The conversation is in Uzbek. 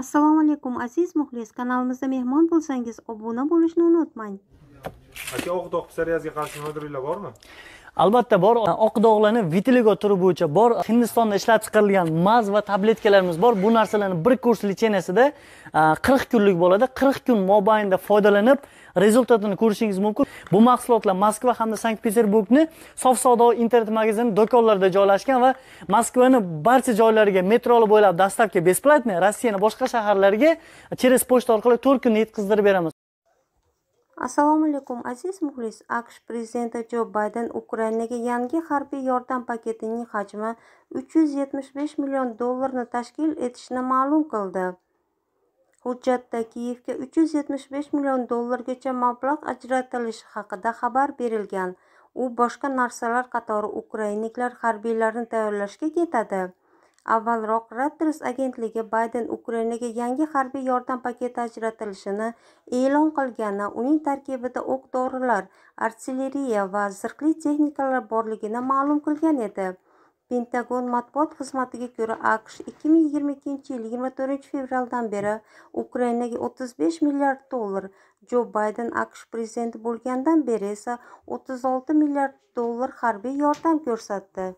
assalomu alaykum aziz muxlis kanalimizda mehmon bo'lsangiz obuna bo'lishni unutmang aka oq dog' qarshi mo'dirilar bormi albatta bor oq dog'larni vitiligo turi bo'yicha bor hindistonda ishlab chiqarilgan maz va tabletkalarimiz bor bu narsalarni bir kurs lecheniyasida qirq kunlik bo'ladi qirq kun mobaynida foydalanib rezultatini ko'rishingiz mumkin bu mahsulotlar moskva hamda sankt peterburgni sof savdo internet magazini do'konlarida joylashgan va moskvani barcha joylariga metroli bo'ylab dastlabki бесплатный rossiyani boshqa shaharlariga через pochta orqali to'rt kunda yetkazdirib beramiz assalomu alaykum aziz muxlis aqsh prezidenti jo bayden ukrainaga yangi harbiy yordam paketining hajmi 375 million dollarni tashkil etishini ma'lum qildi hujjatda kiyevga 375 million dollargacha mablag' ajratilishi haqida xabar berilgan u boshqa narsalar qatori ukrainaliklar harbiylarni tayyorlashga ketadi avvalroq Reuters agentligi Bayden Ukrainaga yangi harbiy yordam paketi ajratilishini e'lon qilgani, uning tarkibida o'q dorilar, artilleriya va zirhli texnikalar borligini ma'lum qilgan edi. Pentagon matbuot xizmatiga ko'ra, AQSh 2022-yil 24-fevraldan beri Ukrainaga 35 milliard dollar, Jo Bayden AQSh prezidenti bo'lgandan beri esa 36 milliard dollar harbiy yordam ko'rsatdi.